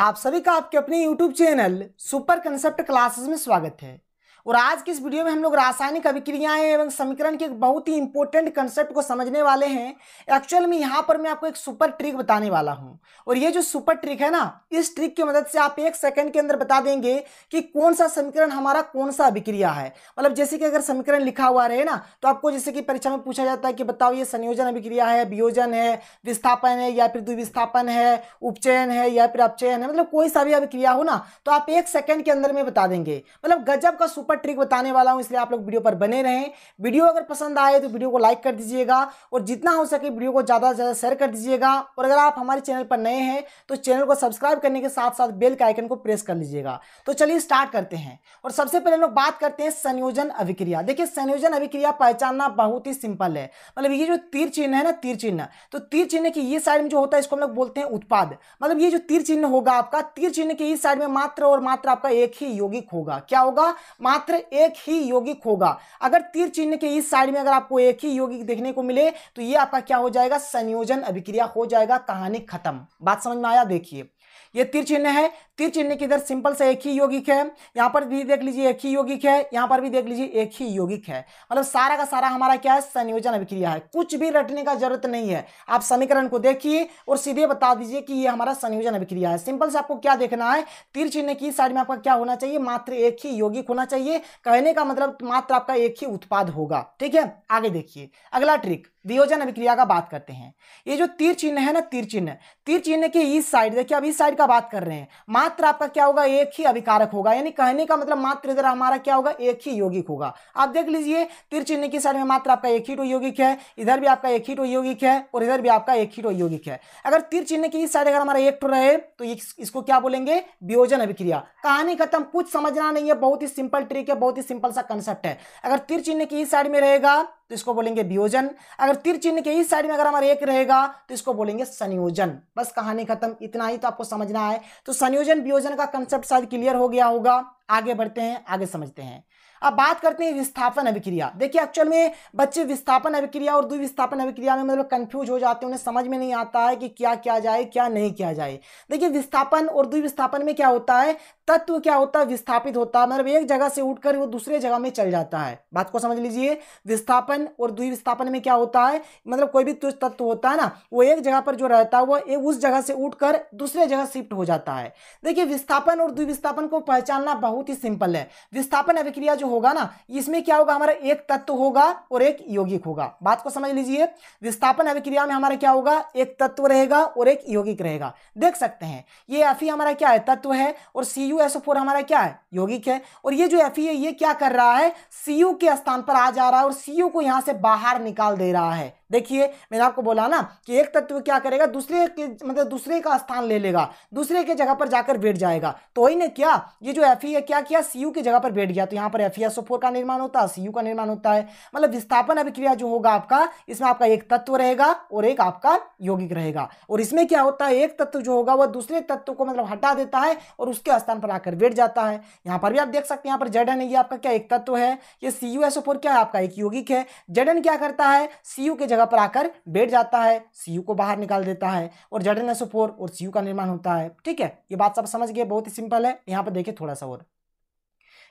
आप सभी का आपके अपने YouTube channel super concept classes में स्वागत है और आज की इस वीडियो में हम लोग रासायनिक अभिक्रियाएं एवं समीकरण के एक बहुत ही इंपॉर्टेंट कंसेप्ट को समझने वाले हैं एक्चुअल में यहाँ पर मैं आपको एक सुपर ट्रिक बताने वाला हूँ और ये जो सुपर ट्रिक है ना इस ट्रिक की मदद से आप एक सेकेंड के अंदर बता देंगे कि कौन सा समीकरण हमारा कौन सा अभिक्रिया है मतलब जैसे कि अगर समीकरण लिखा हुआ रहे ना तो आपको जैसे कि परीक्षा में पूछा जाता है कि बताओ ये संयोजन अभिक्रिया है वियोजन है विस्थापन है या फिर दुविस्थापन है उपचयन है या फिर अपचयन है मतलब कोई सा भी अभिक्रिया हो ना तो आप एक सेकेंड के अंदर में बता देंगे मतलब गजब का सुपर पर ट्रिक बताने वाला हूँ इसलिए आप लोग वीडियो पर बने रहें वीडियो अगर पसंद आए तो वीडियो को लाइक कर दीजिएगा और जितना हो सके वीडियो को ज़्यादा से ज़्यादा शेयर कर दीजिएगा और अगर आप हमारे चैनल पर नए हैं तो चैनल को सब्सक्राइब करने के साथ साथ बेल के आइकन को प्रेस कर लीजिएगा तो चलिए स्टार्ट करते हैं और सबसे पहले लोग बात करते हैं संयोजन अभिक्रिया देखिए संयोजन अभिक्रिया पहचानना बहुत ही सिंपल है मतलब ये जो तीर चिन्ह है ना तीर चिन्ह तो तीर चिन्ह की ये साइड में जो होता है इसको हम लोग बोलते हैं उत्पाद मतलब ये जो तीर चिन्ह होगा आपका तीर चिन्ह के इस साइड में मात्र और मात्र आपका एक ही यौगिक होगा क्या होगा मात्र मात्र एक ही यौगिक होगा अगर तीर चिन्ह के इस साइड में अगर आपको एक ही यौगिक देखने को मिले तो ये आपका क्या हो जाएगा संयोजन अभिक्रिया हो जाएगा कहानी खत्म बात समझ में आया देखिए ये तीर चिन्ह है तीर चिन्ह की इधर सिंपल से एक ही यौगिक है यहाँ पर भी देख लीजिए एक ही यौगिक है यहाँ पर भी देख लीजिए एक ही यौगिक है मतलब सारा का सारा हमारा क्या है संयोजन अभिक्रिया है कुछ भी रटने का जरूरत नहीं है आप समीकरण को देखिए और सीधे बता दीजिए कि ये हमारा संयोजन अभिक्रिया है सिंपल से आपको क्या देखना है तीर चिन्ह की साइड में आपका क्या होना चाहिए मात्र एक ही यौगिक होना चाहिए कहने का मतलब मात्र आपका एक ही उत्पाद होगा ठीक है आगे देखिए अगला ट्रिक वियोजन अभिक्रिया का बात करते हैं ये जो तीर चिन्ह है ना तीर चिन्ह तीर चिन्ह के इस साइड देखिए अब इस साइड का बात कर रहे हैं मात्र आपका क्या होगा एक ही अभिकारक होगा यानी कहने का मतलब मात्र इधर हमारा क्या होगा एक ही यौगिक होगा आप देख लीजिए तीर चिन्ह की साइड में मात्र आपका एक ही टो तो यौगिक है इधर भी आपका एक ही टो तो यौगिक है और इधर भी आपका एक ही टो तो यौगिक है अगर तीर चिन्ह की इस साइड अगर हमारा एक टो रहे तो इसको क्या बोलेंगे वियोजन अभिक्रिया कहानी खत्म कुछ समझना नहीं है बहुत ही सिंपल ट्रिक है बहुत ही सिंपल सा कंसेप्ट है अगर तीर चिन्ह की इस साइड में रहेगा तो इसको बोलेंगे वियोजन अगर तिर चिन्ह के इस साइड में अगर हमारा एक रहेगा तो इसको बोलेंगे संयोजन बस कहानी खत्म इतना ही तो आपको समझना है तो संयोजन वियोजन का कंसेप्ट शायद क्लियर हो गया होगा आगे बढ़ते हैं आगे समझते हैं अब बात करते हैं विस्थापन अभिक्रिया देखिए एक्चुअल में बच्चे विस्थापन अभिक्रिया और द्विविस्थापन अभिक्रिया में मतलब कंफ्यूज हो जाते हैं उन्हें समझ में नहीं आता है कि क्या किया जाए क्या नहीं किया जाए देखिए विस्थापन और द्विविस्थापन में क्या होता है तत्व क्या होता है विस्थापित होता है मतलब एक जगह से उठकर वो दूसरे जगह में चल जाता है बात को समझ लीजिए विस्थापन और द्विविस्थापन में क्या होता है मतलब कोई भी तत्व होता है ना वो एक जगह पर जो रहता है वो एक उस जगह से उठकर दूसरे जगह शिफ्ट हो जाता है देखिए विस्थापन और द्विविस्थापन को पहचानना बहुत ही सिंपल है विस्थापन अभिक्रिया जो होगा ना इसमें क्या होगा हमारा एक तत्व होगा और एक यौगिक होगा बात को समझ लीजिए विस्थापन अभिक्रिया में हमारा क्या होगा एक तत्व रहेगा और एक यौगिक रहेगा देख सकते हैं ये एफ हमारा क्या है तत्व है और सी हमारा क्या है यौगिक है और ये जो एफ है ये क्या कर रहा है सी के स्थान पर आ जा रहा है और सी को यहाँ से बाहर निकाल दे रहा है देखिए मैंने आपको बोला ना कि एक तत्व क्या करेगा दूसरे के मतलब दूसरे का स्थान ले लेगा दूसरे के जगह पर जाकर बैठ जाएगा तो वही ने क्या ये जो एफ है क्या किया सी की जगह पर बैठ गया तो यहाँ पर एफ का निर्माण होता है सी का निर्माण होता है मतलब विस्थापन अभिक्रिया जो होगा आपका इसमें आपका एक तत्व रहेगा और एक आपका यौगिक रहेगा और इसमें क्या होता है एक तत्व जो होगा वह दूसरे तत्व को मतलब हटा देता है और उसके स्थान पर आकर बैठ जाता है यहाँ पर भी आप देख सकते हैं यहाँ पर जेडन ये आपका क्या एक तत्व है ये सी क्या है आपका एक यौगिक है जेड क्या करता है सी के जगह पर आकर बैठ जाता है सी को बाहर निकाल देता है और जेड एन और सी का निर्माण होता है ठीक है ये बात सब समझ गए बहुत ही सिंपल है यहाँ पर देखिए थोड़ा सा और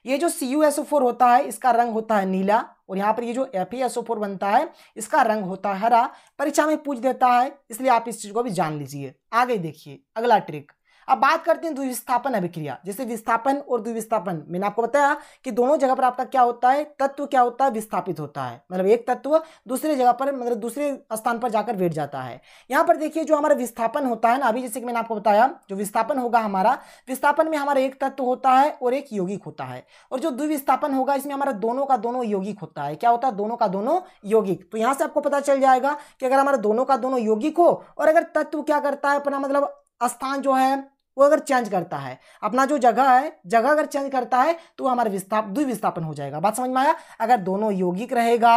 ये जो सी होता है इसका रंग होता है नीला और यहाँ पर ये जो एफ बनता है इसका रंग होता है हरा परीक्षा में पूछ देता है इसलिए आप इस चीज़ को भी जान लीजिए आगे देखिए अगला ट्रिक अब बात करते हैं द्विविस्थापन अभिक्रिया जैसे विस्थापन और द्विविस्थापन मैंने आपको बताया कि दोनों जगह पर आपका क्या होता है तत्व क्या होता है विस्थापित होता है मतलब एक तत्व दूसरे जगह पर मतलब दूसरे स्थान पर जाकर बैठ जाता है यहाँ पर देखिए जो हमारा विस्थापन होता है ना अभी जैसे कि मैंने आपको बताया जो विस्थापन होगा हमारा विस्थापन में हमारा एक तत्व होता है और एक यौगिक होता है और जो द्विविस्थापन होगा इसमें हमारा दोनों का दोनों यौगिक होता है क्या होता है दोनों का दोनों यौगिक तो यहाँ से आपको पता चल जाएगा कि अगर हमारा दोनों का दोनों यौगिक हो और अगर तत्व क्या करता है अपना मतलब स्थान जो है वो अगर चेंज करता है अपना जो जगह है जगह अगर चेंज करता है तो हमारा विस्थाप द्विविस्थापन हो जाएगा बात समझ में आया अगर दोनों यौगिक रहेगा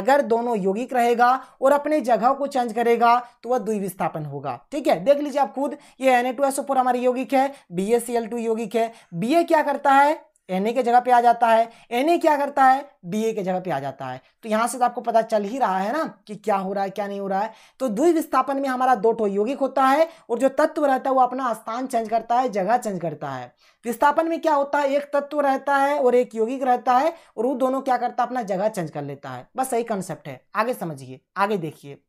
अगर दोनों यौगिक रहेगा और अपने जगह को चेंज करेगा तो वह द्विविस्थापन होगा ठीक है देख लीजिए आप खुद ये एन ए टू एस हमारे यौगिक है B A C L two यौगिक है बी ए क्या करता है एन ए के जगह पे आ जाता है एन ए क्या करता है बी ए के जगह पे आ जाता है तो यहाँ से तो आपको पता चल ही रहा है ना कि क्या हो रहा है क्या नहीं हो रहा है तो द्वि विस्थापन में हमारा दो ठो यौगिक होता है और जो तत्व रहता है वो अपना स्थान चेंज करता है जगह चेंज करता है विस्थापन में क्या होता है एक तत्व रहता है और एक यौगिक रहता है और वो दोनों क्या करता है अपना जगह चेंज कर लेता है बस यही कंसेप्ट है आगे समझिए आगे देखिए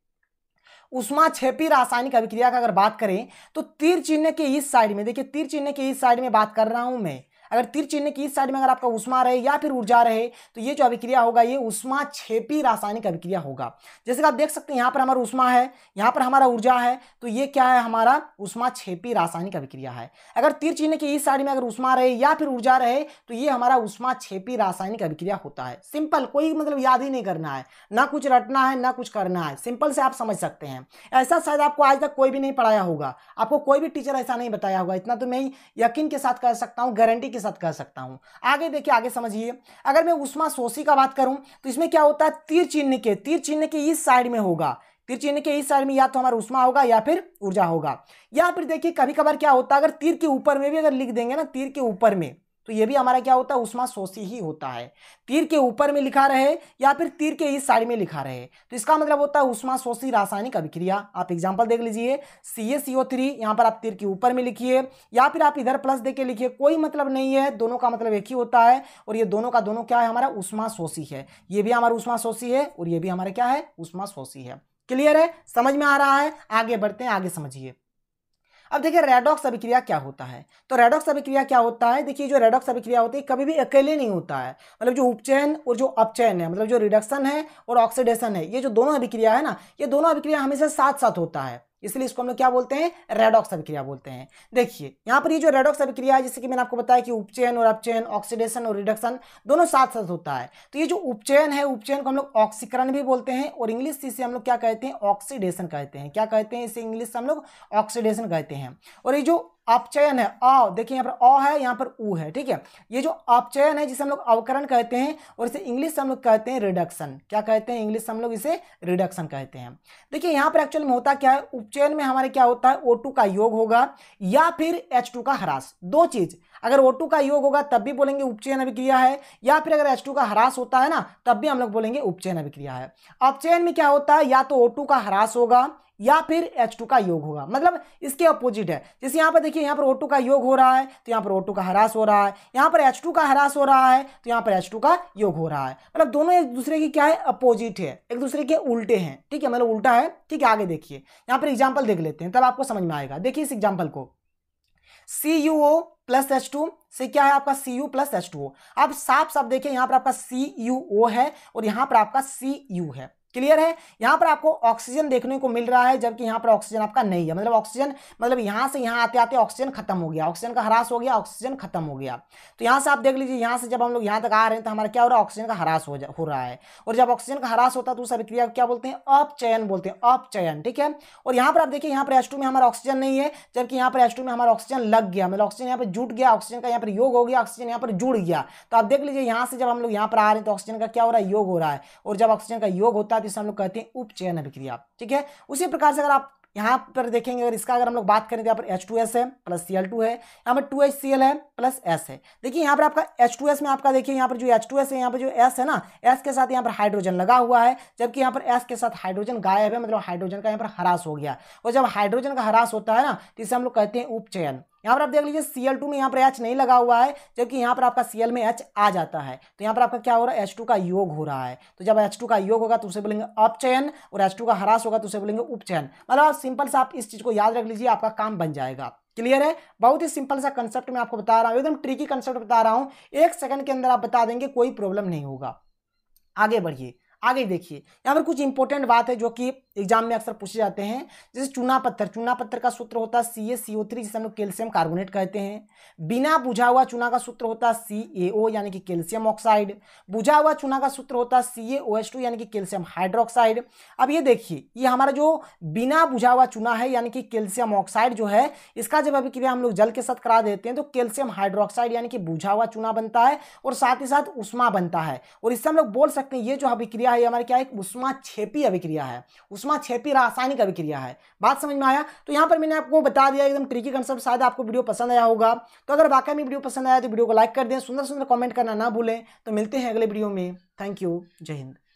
उष्मा छेपी रासायनिक अभिक्रिया का अगर बात करें तो तीर चिन्ह के इस साइड में देखिए तीर चिन्ह के इस साइड में बात कर रहा हूं मैं अगर तीर चिन्ह की इस साइड में अगर आपका उष्मा रहे या फिर ऊर्जा रहे तो ये जो अभिक्रिया होगा ये उष्मा छेपी रासायनिक अभिक्रिया होगा जैसे कि आप देख सकते हैं यहाँ पर हमारा उष्मा है यहाँ पर हमारा ऊर्जा है तो ये क्या है हमारा उष्मा छेपी रासायनिक अभिक्रिया है अगर तीर चिन्ह की इस साइड में अगर उष्मा रहे या फिर ऊर्जा रहे तो ये हमारा उष्मा छेपी रासायनिक अभिक्रिया होता है सिंपल कोई मतलब याद ही नहीं करना है ना कुछ रटना है ना कुछ करना है सिंपल से आप समझ सकते हैं ऐसा शायद आपको आज तक कोई भी नहीं पढ़ाया होगा आपको कोई भी टीचर ऐसा नहीं बताया होगा इतना तो मैं यकीन के साथ कह सकता हूँ गारंटी के के साथ कह सकता हूं आगे देखिए आगे समझिए अगर मैं उष्मा शोषी का बात करूं तो इसमें क्या होता है तीर चिन्ह के तीर चिन्ह के इस साइड में होगा तीर चिन्ह के इस साइड में या तो हमारा उष्मा होगा या फिर ऊर्जा होगा या फिर देखिए कभी कभार क्या होता है अगर तीर के ऊपर में भी अगर लिख देंगे ना तीर के ऊपर में तो ये भी हमारा क्या होता है उष्मा शोषी ही होता है तीर के ऊपर में लिखा रहे या फिर तीर के इस साइड में लिखा रहे तो इसका मतलब होता है उष्मा शोषी रासायनिक अभिक्रिया आप एग्जाम्पल देख लीजिए सी ए सी ओ थ्री यहाँ पर आप तीर के ऊपर में लिखिए या फिर आप इधर प्लस दे के लिखिए कोई मतलब नहीं है दोनों का मतलब एक ही होता है और ये दोनों का दोनों क्या है हमारा उष्मा शोषी है ये भी हमारा उष्मा शोषी है और ये भी हमारा क्या है उष्मा शोषी है क्लियर है समझ में आ रहा है आगे बढ़ते हैं आगे समझिए अब देखिए रेडॉक्स अभिक्रिया क्या होता है तो रेडॉक्स अभिक्रिया क्या होता है देखिए जो रेडॉक्स अभिक्रिया होती है कभी भी अकेले नहीं होता है मतलब जो उपचयन और जो अपचयन है मतलब जो रिडक्शन है और ऑक्सीडेशन है ये जो दोनों अभिक्रिया है ना ये दोनों अभिक्रिया हमेशा साथ साथ होता है इसलिए इसको हम लोग क्या बोलते हैं रेडॉक्स अभिक्रिया बोलते हैं देखिए यहाँ पर ये जो रेडॉक्स अभिक्रिया है जैसे कि मैंने आपको बताया कि उपचयन और अपचयन ऑक्सीडेशन और रिडक्शन दोनों साथ साथ होता है तो ये जो उपचयन है उपचयन को हम लोग ऑक्सीकरण भी बोलते हैं और इंग्लिश इसे हम लोग क्या कहते हैं ऑक्सीडेशन कहते हैं क्या कहते हैं इसे इंग्लिश से हम लोग ऑक्सीडेशन कहते हैं और ये जो अपचयन है अ देखिए यहाँ पर अ है यहाँ पर उ है ठीक है ये जो अपचयन है जिसे हम लोग अवकरण कहते हैं और इसे इंग्लिश हम लोग कहते हैं रिडक्शन क्या कहते हैं इंग्लिश हम लोग इसे रिडक्शन कहते हैं देखिए यहाँ पर एक्चुअल में होता क्या है उपचयन में हमारे क्या होता है ओ का योग होगा या फिर एच का ह्रास दो चीज़ अगर ओ का योग होगा तब भी बोलेंगे उपचयन अभिक्रिया है या फिर अगर एच का ह्रास होता है ना तब भी हम लोग बोलेंगे उपचयन अभिक्रिया है अपचयन में क्या होता है या तो ओ का ह्रास होगा या फिर H2 का योग होगा मतलब इसके अपोजिट है जैसे यहाँ पर देखिए यहाँ पर O2 का योग हो रहा है तो यहाँ पर O2 का ह्रास हो रहा है यहाँ पर H2 का ह्रास हो रहा है तो यहाँ पर H2 का योग हो रहा है मतलब दोनों एक दूसरे की क्या है अपोजिट है एक दूसरे के उल्टे हैं ठीक है मतलब उल्टा है ठीक है आगे देखिए यहाँ पर एग्जाम्पल देख लेते हैं तब आपको समझ में आएगा देखिए इस एग्जाम्पल को C U O plus H two से क्या है आपका C U plus H two O अब साफ साफ देखिए यहां पर आपका सी यू ओ है और यहां पर आपका सी यू है क्लियर है यहां पर आपको ऑक्सीजन देखने को मिल रहा है जबकि यहाँ पर ऑक्सीजन आपका नहीं है मतलब ऑक्सीजन मतलब यहां से यहां आते आते ऑक्सीजन खत्म हो गया ऑक्सीजन का हरास हो गया ऑक्सीजन खत्म हो गया तो यहां से आप देख लीजिए यहां से जब हम लोग यहां तक आ रहे हैं तो हमारा क्या हो रहा है ऑक्सीजन का हरास हो, हो रहा है और जब ऑक्सीजन का हरास होता है तो उस अभिक्रिया क्या बोलते हैं अपचयन बोलते हैं अपचयन ठीक है और यहां पर आप देखिए यहां पर एस में हमारा ऑक्सीजन नहीं है जबकि यहां पर एस में हमारा ऑक्सीजन लग गया मतलब ऑक्सीजन यहां पर जुट गया ऑक्सीजन का यहाँ पर योग हो गया ऑक्सीजन यहां पर जुड़ गया तो आप देख लीजिए यहां से जब हम लोग यहाँ पर आ रहे हैं तो ऑक्सीजन का क्या हो रहा है योग हो रहा है और जब ऑक्सीजन का योग होता है बाद इसे हम लोग कहते हैं उपचयन अभिक्रिया ठीक है उसी प्रकार से अगर आप यहाँ पर देखेंगे अगर इसका अगर हम लोग बात करें तो यहाँ पर एच टू एस है प्लस सी एल टू है यहाँ पर टू एच सी एल है प्लस एस है देखिए यहाँ पर आपका एच टू एस में आपका देखिए यहाँ पर जो एच टू एस है यहाँ पर जो एस है ना एस के साथ यहाँ पर हाइड्रोजन लगा हुआ है जबकि यहाँ पर एस के साथ हाइड्रोजन गायब है मतलब हाइड्रोजन का यहाँ पर हरास हो गया और जब हाइड्रोजन का हरास होता है ना तो इसे हम लोग कहते हैं उपचयन यहाँ पर आप देख लीजिए सी में यहाँ पर एच नहीं लगा हुआ है जबकि यहाँ पर आपका सी में एच आ जाता है तो यहाँ पर आपका क्या हो रहा है एच का योग हो रहा है तो जब एच का योग होगा तो उसे बोलेंगे अपचयन और एच का हरास होगा तो उसे बोलेंगे उपचयन मतलब सिंपल से आप इस चीज़ को याद रख लीजिए आपका काम बन जाएगा क्लियर है बहुत ही सिंपल सा कंसेप्ट मैं आपको बता रहा हूँ एकदम ट्रिकी कंसेप्ट बता रहा हूँ एक सेकंड के अंदर आप बता देंगे कोई प्रॉब्लम नहीं होगा आगे बढ़िए आगे देखिए यहाँ पर कुछ इंपॉर्टेंट बात है जो कि एग्जाम में अक्सर पूछे जाते हैं जैसे चूना पत्थर चूना पत्थर का सूत्र होता है सी ए सी ओ थ्री जिसे हम लोग कैल्शियम कार्बोनेट कहते हैं बिना बुझा हुआ चूना का सूत्र होता है सी ए ओ यानी कि कैल्शियम ऑक्साइड बुझा हुआ चूना का सूत्र होता है सी ए ओ एच टू यानी कि कैल्शियम हाइड्रोक्साइड अब ये देखिए ये हमारा जो बिना बुझा हुआ चूना है यानी कि कैल्शियम ऑक्साइड जो है इसका जब अभिक्रिया हम लोग जल के साथ करा देते हैं तो कैल्शियम हाइड्रोक्साइड यानी कि बुझा हुआ चूना बनता है और साथ ही साथ उष्मा बनता है और इससे हम लोग बोल सकते हैं ये जो अभिक्रिया है हमारी क्या एक उष्मा छेपी अभिक्रिया है उष्मा ऊष्मा छेपी रासायनिक अभिक्रिया है बात समझ में आया तो यहाँ पर मैंने आपको बता दिया एकदम ट्रिकी कंसेप्ट शायद आपको वीडियो पसंद आया होगा तो अगर वाकई में वीडियो पसंद आया तो वीडियो को लाइक कर दें सुंदर सुंदर कॉमेंट करना ना भूलें तो मिलते हैं अगले वीडियो में थैंक यू जय हिंद